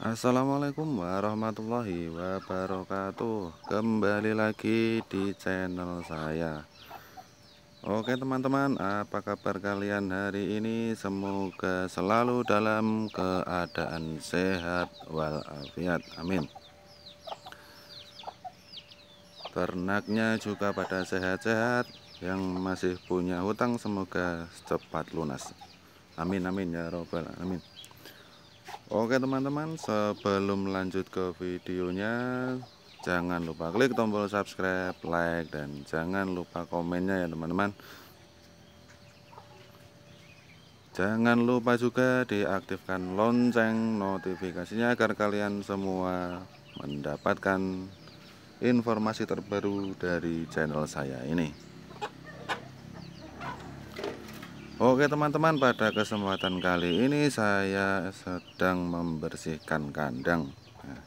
Assalamualaikum warahmatullahi wabarakatuh Kembali lagi di channel saya Oke teman-teman apa kabar kalian hari ini Semoga selalu dalam keadaan sehat walafiat amin Ternaknya juga pada sehat-sehat Yang masih punya hutang semoga cepat lunas Amin amin ya robbal amin Oke teman-teman sebelum lanjut ke videonya jangan lupa klik tombol subscribe like dan jangan lupa komennya ya teman-teman jangan lupa juga diaktifkan lonceng notifikasinya agar kalian semua mendapatkan informasi terbaru dari channel saya ini Oke teman-teman pada kesempatan kali ini saya sedang membersihkan kandang nah.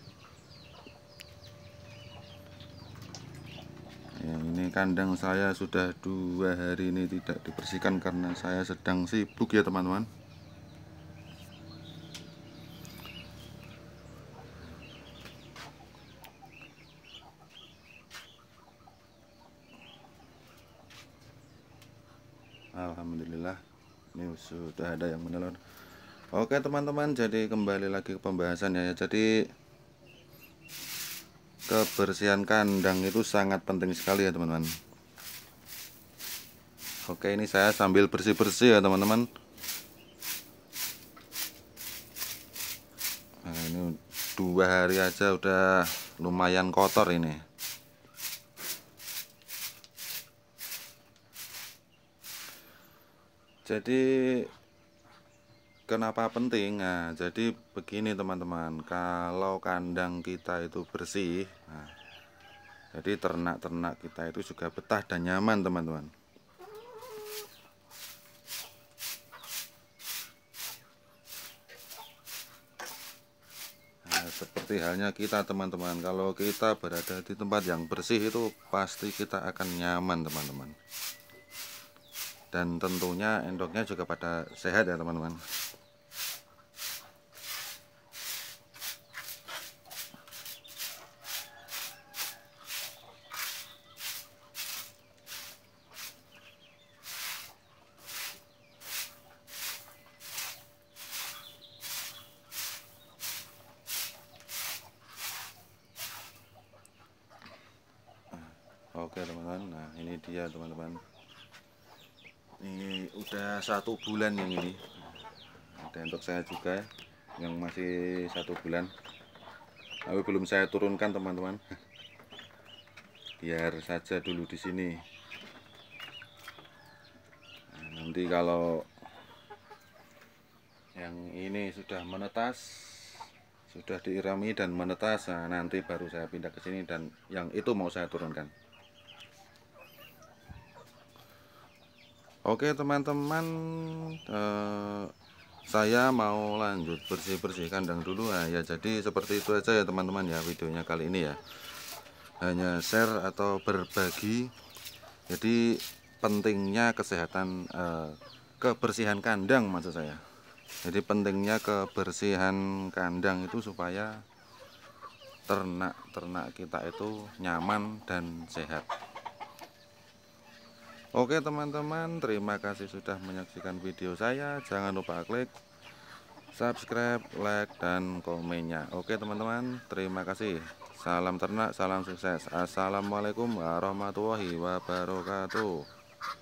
Ya, ini kandang saya sudah dua hari ini tidak dibersihkan karena saya sedang sibuk ya teman-teman Alhamdulillah ini sudah ada yang menelur. Oke teman-teman jadi kembali lagi ke pembahasannya ya jadi kebersihan kandang itu sangat penting sekali ya teman-teman Oke ini saya sambil bersih-bersih ya teman-teman nah, ini dua hari aja udah lumayan kotor ini jadi kenapa penting nah jadi begini teman-teman kalau kandang kita itu bersih nah, jadi ternak-ternak kita itu juga betah dan nyaman teman-teman nah, seperti halnya kita teman-teman kalau kita berada di tempat yang bersih itu pasti kita akan nyaman teman-teman dan tentunya endoknya juga pada sehat ya teman-teman Oke teman-teman, nah ini dia teman-teman ini udah satu bulan yang ini Ada untuk saya juga yang masih satu bulan tapi belum saya turunkan teman-teman biar saja dulu di sini nah, nanti kalau yang ini sudah menetas sudah diirami dan menetas nah nanti baru saya pindah ke sini dan yang itu mau saya turunkan Oke teman-teman eh, Saya mau lanjut bersih-bersih kandang dulu nah, ya Jadi seperti itu aja ya teman-teman ya videonya kali ini ya Hanya share atau berbagi Jadi pentingnya kesehatan eh, Kebersihan kandang maksud saya Jadi pentingnya kebersihan kandang itu supaya Ternak-ternak kita itu nyaman dan sehat Oke teman-teman terima kasih sudah menyaksikan video saya Jangan lupa klik subscribe, like, dan komennya Oke teman-teman terima kasih Salam ternak, salam sukses Assalamualaikum warahmatullahi wabarakatuh